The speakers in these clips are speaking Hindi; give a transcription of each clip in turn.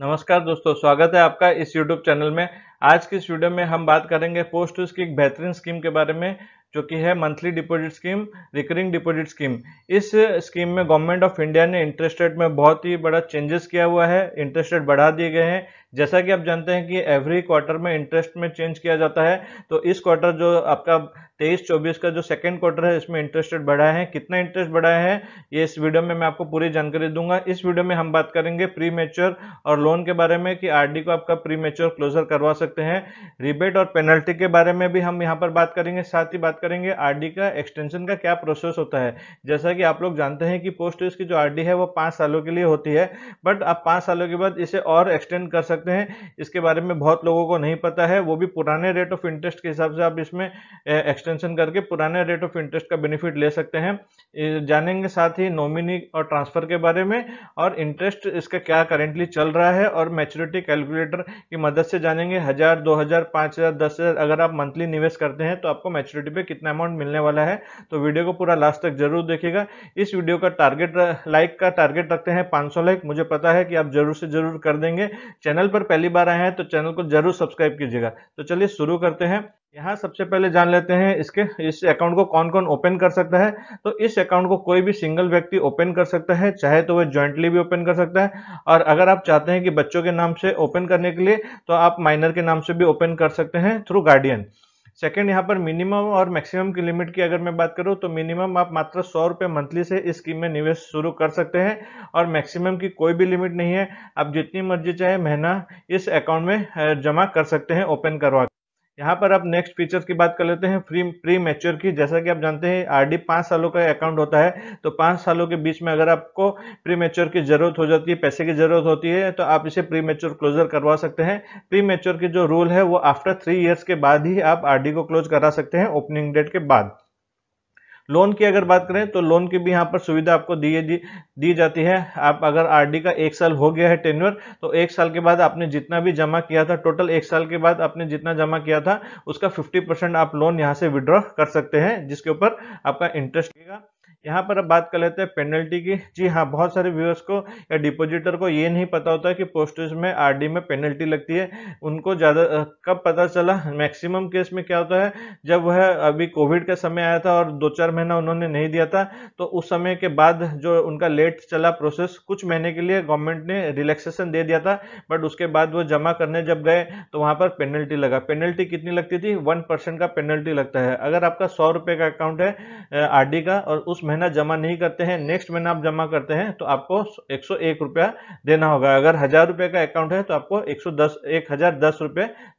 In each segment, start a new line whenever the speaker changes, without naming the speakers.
नमस्कार दोस्तों स्वागत है आपका इस YouTube चैनल में आज की इस वीडियो में हम बात करेंगे पोस्ट की एक बेहतरीन स्कीम के बारे में जो कि है monthly deposit scheme recurring deposit scheme इस स्कीम में गवर्नमेंट ऑफ इंडिया ने इंटरेस्ट रेट में बहुत ही बड़ा चेंजेस किया हुआ है इंटरेस्ट रेट बढ़ा दिए गए हैं जैसा कि आप जानते हैं कि एवरी क्वार्टर में इंटरेस्ट में चेंज किया जाता है तो इस क्वार्टर जो आपका तेईस चौबीस का जो सेकंड क्वार्टर है इसमें इंटरेस्ट रेट बढ़ाए है कितना इंटरेस्ट बढ़ाए है ये इस वीडियो में मैं आपको पूरी जानकारी दूंगा इस वीडियो में हम बात करेंगे प्री मेच्योर और लोन के बारे में कि आरडी को आपका प्री मेच्योर क्लोजर करवा सकते हैं रिबेट और पेनल्टी के बारे में भी हम यहाँ पर बात करेंगे साथ ही बात करेंगे आरडी का एक्सटेंशन का क्या प्रोसेस होता है जैसा कि आप लोग जानते हैं कि पोस्ट ऑफिस की जो आरडी है वो पाँच सालों के लिए होती है बट आप पाँच सालों के बाद इसे और एक्सटेंड कर सकते हैं इसके बारे में बहुत लोगों को नहीं पता है वो भी पुराने रेट ऑफ इंटरेस्ट के हिसाब से आप इसमें एक्सटेंशन करके पुराने रेट ऑफ इंटरेस्ट का बेनिफिट ले सकते हैं जानेंगे साथ ही नॉमिनी और ट्रांसफर के बारे में और इंटरेस्ट इसका क्या करेंटली चल रहा है और मैच्योरिटी कैलकुलेटर की मदद से जानेंगे हजार दो हजार पांच हजार दस हजार अगर आप मंथली निवेश करते हैं तो आपको मैच्योरिटी पे कितना कितना अमाउंट मिलने वाला है तो वीडियो को पूरा लास्ट तक जरूर देखिएगा इस वीडियो का टारगेट लाइक का टारगेट रखते हैं पाँच लाइक मुझे पता है कि आप जरूर से जरूर कर देंगे चैनल पर पहली बार आए हैं तो चैनल को जरूर सब्सक्राइब कीजिएगा तो चलिए शुरू करते हैं यहाँ सबसे पहले जान लेते हैं इसके इस अकाउंट को कौन कौन ओपन कर सकता है तो इस अकाउंट को कोई भी सिंगल व्यक्ति ओपन कर सकता है चाहे तो वह जॉइंटली भी ओपन कर सकता है और अगर आप चाहते हैं कि बच्चों के नाम से ओपन करने के लिए तो आप माइनर के नाम से भी ओपन कर सकते हैं थ्रू गार्डियन सेकेंड यहाँ पर मिनिमम और मैक्सिमम की लिमिट की अगर मैं बात करूँ तो मिनिमम आप मात्र सौ रुपये मंथली से इस स्कीम में निवेश शुरू कर सकते हैं और मैक्सिमम की कोई भी लिमिट नहीं है आप जितनी मर्जी चाहे महीना इस अकाउंट में जमा कर सकते हैं ओपन करवा यहाँ पर आप नेक्स्ट फीचर्स की बात कर लेते हैं फ्री प्री मैच्योर की जैसा कि आप जानते हैं आरडी पाँच सालों का अकाउंट होता है तो पाँच सालों के बीच में अगर आपको प्री मैच्योर की जरूरत हो जाती है पैसे की जरूरत होती है तो आप इसे प्री मैच्योर क्लोजर करवा सकते हैं प्री मैच्योर की जो रूल है वो आफ्टर थ्री ईयर्स के बाद ही आप आर को क्लोज करा सकते हैं ओपनिंग डेट के बाद लोन की अगर बात करें तो लोन की भी यहाँ पर सुविधा आपको दी दी, जाती है आप अगर आरडी का एक साल हो गया है टेन्यूअर तो एक साल के बाद आपने जितना भी जमा किया था टोटल एक साल के बाद आपने जितना जमा किया था उसका फिफ्टी आप लोन यहाँ से विड्रॉ कर सकते हैं जिसके ऊपर आपका इंटरेस्ट रहेगा यहाँ पर अब बात कर लेते हैं पेनल्टी की जी हाँ बहुत सारे व्यूअर्स को या डिपोजिटर को ये नहीं पता होता है कि पोस्टेज में आरडी में पेनल्टी लगती है उनको ज़्यादा कब पता चला मैक्सिमम केस में क्या होता है जब वह अभी कोविड का समय आया था और दो चार महीना उन्होंने नहीं दिया था तो उस समय के बाद जो उनका लेट चला प्रोसेस कुछ महीने के लिए गवर्नमेंट ने रिलैक्सेशन दे दिया था बट उसके बाद वो जमा करने जब गए तो वहाँ पर पेनल्टी लगा पेनल्टी कितनी लगती थी वन का पेनल्टी लगता है अगर आपका सौ का अकाउंट है आर का और उस महीने महीना जमा नहीं करते हैं नेक्स्ट महीना आप जमा करते हैं तो आपको एक सौ एक रुपया देना होगा अगर हजार रुपये का अकाउंट है तो आपको एक सौ दस एक हजार दस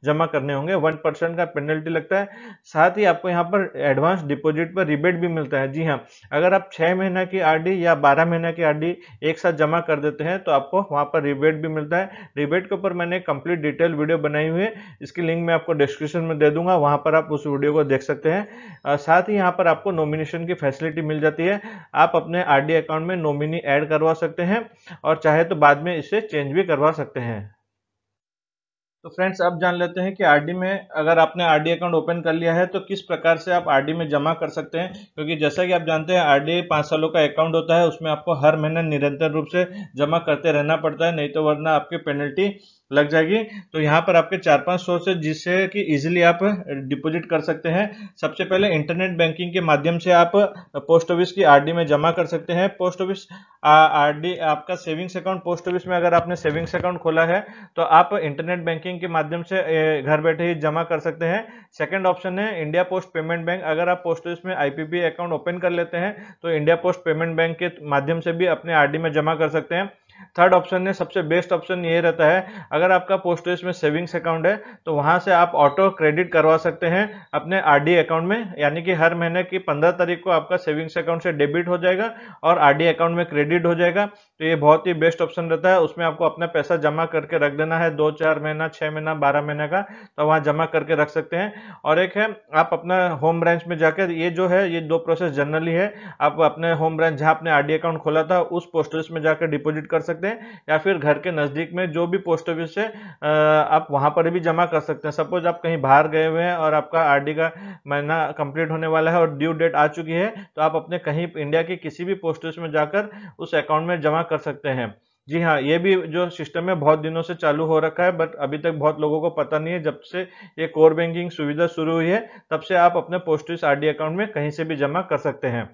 जमा करने होंगे वन परसेंट का पेनल्टी लगता है साथ ही आपको यहाँ पर एडवांस डिपोजिट पर रिबेट भी मिलता है जी हाँ अगर आप छः महीना की आर या बारह महीना की आर एक साथ जमा कर देते हैं तो आपको वहाँ पर रिबेट भी मिलता है रिबेट के ऊपर मैंने कंप्लीट डिटेल वीडियो बनाई हुई है इसकी लिंक मैं आपको डिस्क्रिप्शन में दे दूंगा वहाँ पर आप उस वीडियो को देख सकते हैं साथ ही यहाँ पर आपको नॉमिनेशन की फैसिलिटी मिल जाती है चाहिए आप अपने आरडी अकाउंट में नॉमिनी ऐड करवा सकते हैं और चाहे तो बाद में इसे चेंज भी करवा सकते हैं तो फ्रेंड्स अब जान लेते हैं कि आरडी में अगर आपने आरडी अकाउंट ओपन कर लिया है तो किस प्रकार से आप आरडी में जमा कर सकते हैं क्योंकि जैसा कि आप जानते हैं आरडी पाँच सालों का अकाउंट होता है उसमें आपको हर महीने निरंतर रूप से जमा करते रहना पड़ता है नहीं तो वरना आपकी पेनल्टी लग जाएगी तो यहाँ पर आपके चार पांच सोर्स है जिससे कि इजीली आप डिपॉजिट कर सकते हैं सबसे पहले इंटरनेट बैंकिंग के माध्यम से आप पोस्ट ऑफिस की आरडी में जमा कर सकते हैं पोस्ट ऑफिस आरडी आपका सेविंग्स अकाउंट पोस्ट ऑफिस में अगर आपने सेविंग्स अकाउंट खोला है तो आप इंटरनेट बैंकिंग के माध्यम से घर बैठे ही जमा कर सकते हैं सेकेंड ऑप्शन है इंडिया पोस्ट पेमेंट बैंक अगर आप पोस्ट ऑफिस में आईपीपी अकाउंट ओपन कर लेते हैं तो इंडिया पोस्ट पेमेंट बैंक के माध्यम से भी अपने आरडी में जमा कर सकते हैं थर्ड ऑप्शन में सबसे बेस्ट ऑप्शन ये रहता है अगर आपका ऑफिस में सेविंग्स अकाउंट है तो वहाँ से आप ऑटो क्रेडिट करवा सकते हैं अपने आरडी अकाउंट में यानी कि हर महीने की पंद्रह तारीख को आपका सेविंग्स अकाउंट से डेबिट हो जाएगा और आरडी अकाउंट में क्रेडिट हो जाएगा तो ये बहुत ही बेस्ट ऑप्शन रहता है उसमें आपको अपना पैसा जमा करके रख देना है दो चार महीना छः महीना बारह महीने का तो वहाँ जमा करके रख सकते हैं और एक है आप अपना होम ब्रांच में जाकर ये जो है ये दो प्रोसेस जनरली है आप अपने होम ब्रांच जहाँ आपने आरडी अकाउंट खोला था उस ऑफिस में जाकर डिपोजिट कर सकते हैं या फिर घर के नज़दीक में जो भी पोस्ट ऑफिस है आप वहाँ पर भी जमा कर सकते हैं सपोज आप कहीं बाहर गए हुए हैं और आपका आर का महीना कंप्लीट होने वाला है और ड्यू डेट आ चुकी है तो आप अपने कहीं इंडिया के किसी भी पोस्ट ऑफिस में जाकर उस अकाउंट में जमा कर सकते हैं जी हाँ ये भी जो सिस्टम है बहुत दिनों से चालू हो रखा है बट अभी तक बहुत लोगों को पता नहीं है जब से ये कोर बैंकिंग सुविधा शुरू हुई है तब से आप अपने पोस्ट ऑफिस आरडी अकाउंट में कहीं से भी जमा कर सकते हैं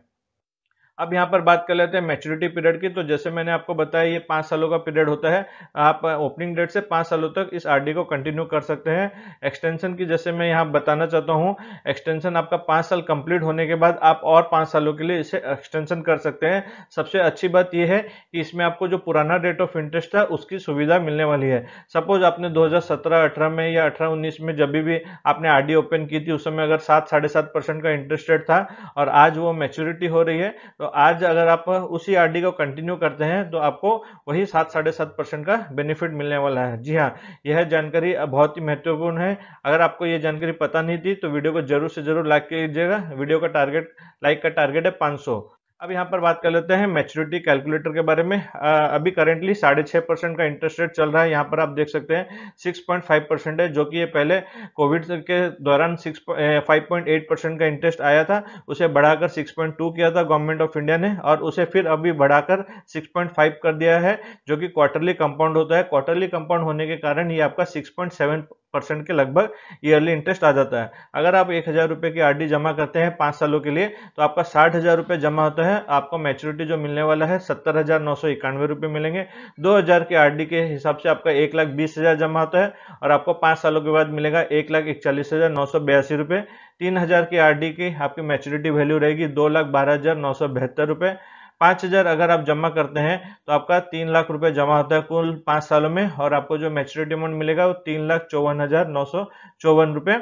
अब यहाँ पर बात कर लेते हैं मैच्योरिटी पीरियड की तो जैसे मैंने आपको बताया ये पाँच सालों का पीरियड होता है आप ओपनिंग डेट से पाँच सालों तक इस आर को कंटिन्यू कर सकते हैं एक्सटेंशन की जैसे मैं यहाँ बताना चाहता हूँ एक्सटेंशन आपका पाँच साल कंप्लीट होने के बाद आप और पाँच सालों के लिए इसे एक्सटेंशन कर सकते हैं सबसे अच्छी बात यह है कि इसमें आपको जो पुराना रेट ऑफ इंटरेस्ट था उसकी सुविधा मिलने वाली है सपोज आपने दो हज़ार में या अठारह उन्नीस में जब भी आपने आर ओपन की थी उस समय अगर सात साढ़े सात परसेंट का इंटरेस्ट रेट था और आज वो मेच्योरिटी हो रही है तो तो आज अगर आप उसी आरडी को कंटिन्यू करते हैं तो आपको वही सात साढ़े सात परसेंट का बेनिफिट मिलने वाला है जी हाँ यह जानकारी बहुत ही महत्वपूर्ण है अगर आपको यह जानकारी पता नहीं थी तो वीडियो को जरूर से जरूर लाइक कीजिएगा वीडियो का टारगेट लाइक का टारगेट है 500 अब यहाँ पर बात कर लेते हैं मेच्योरिटी कैलकुलेटर के बारे में आ, अभी करेंटली साढ़े छः परसेंट का इंटरेस्ट रेट चल रहा है यहाँ पर आप देख सकते हैं सिक्स पॉइंट फाइव परसेंट है जो कि ये पहले कोविड के दौरान six five point eight percent का इंटरेस्ट आया था उसे बढ़ाकर सिक्स पॉइंट टू किया था गवर्नमेंट ऑफ इंडिया ने और उसे फिर अभी बढ़ाकर सिक्स पॉइंट फाइव कर दिया है जो कि क्वार्टरली कंपाउंड होता है क्वार्टरली कंपाउंड होने के कारण ये आपका सिक्स पॉइंट सेवन परसेंट के लगभग ईयरली इंटरेस्ट आ जाता है अगर आप एक हज़ार रुपये की आरडी जमा करते हैं पाँच सालों के लिए तो आपका साठ हज़ार रुपये जमा होता है आपको मैच्योरिटी जो मिलने वाला है सत्तर हज़ार नौ सौ इक्यानवे रुपये मिलेंगे दो हज़ार की आरडी के हिसाब से आपका एक लाख बीस हज़ार जमा होता है और आपको पाँच सालों के बाद मिलेगा एक लाख इकचालीस हज़ार नौ सौ बयासी रुपये तीन हज़ार की आरडी की आपकी मैच्योरिटी वैल्यू रहेगी दो लाख बारह हज़ार नौ सौ बहत्तर रुपये पाँच हजार अगर आप जमा करते हैं तो आपका तीन लाख रुपए जमा होता है कुल पाँच सालों में और आपको जो मेच्योरिटी अमाउंट मिलेगा वो तीन लाख चौवन हजार नौ सौ चौवन रुपये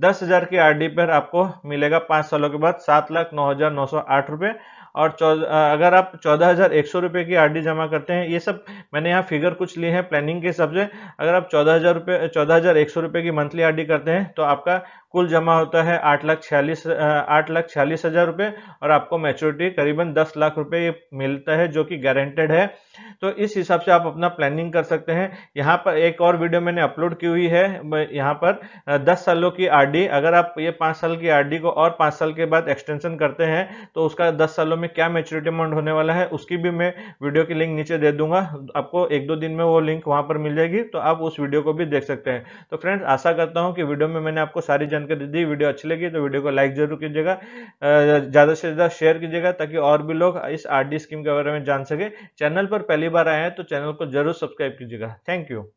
दस हजार की आरडी पर आपको मिलेगा पांच सालों के बाद सात लाख नौ हजार नौ सौ आठ रुपए और अगर आप चौदह हज़ार एक सौ रुपए की आरडी जमा करते हैं ये सब मैंने यहाँ फिगर कुछ लिए हैं प्लानिंग के हिसाब से अगर आप चौदह हज़ार रुपये चौदह हज़ार एक सौ रुपए की मंथली आरडी करते हैं तो आपका कुल जमा होता है आठ लाख छियालीस आठ लाख छियालीस हज़ार रुपये और आपको मैच्योरिटी करीबन दस लाख रुपए मिलता है जो कि गारंटेड है तो इस हिसाब से आप अपना प्लानिंग कर सकते हैं यहाँ पर एक और वीडियो मैंने अपलोड की हुई है यहाँ पर दस सालों की आर आरडी अगर आप ये पाँच साल की आरडी को और पाँच साल के बाद एक्सटेंशन करते हैं तो उसका दस सालों में क्या मेच्योरिटी अमाउंट होने वाला है उसकी भी मैं वीडियो की लिंक नीचे दे दूंगा आपको एक दो दिन में वो लिंक वहाँ पर मिल जाएगी तो आप उस वीडियो को भी देख सकते हैं तो फ्रेंड्स आशा करता हूँ कि वीडियो में मैंने आपको सारी जानकारी दी वीडियो अच्छी लगी तो वीडियो को लाइक जरूर कीजिएगा ज़्यादा से ज़्यादा शेयर कीजिएगा ताकि और भी लोग इस आर स्कीम के बारे में जान सके चैनल पर पहली बार आए हैं तो चैनल को जरूर सब्सक्राइब कीजिएगा थैंक यू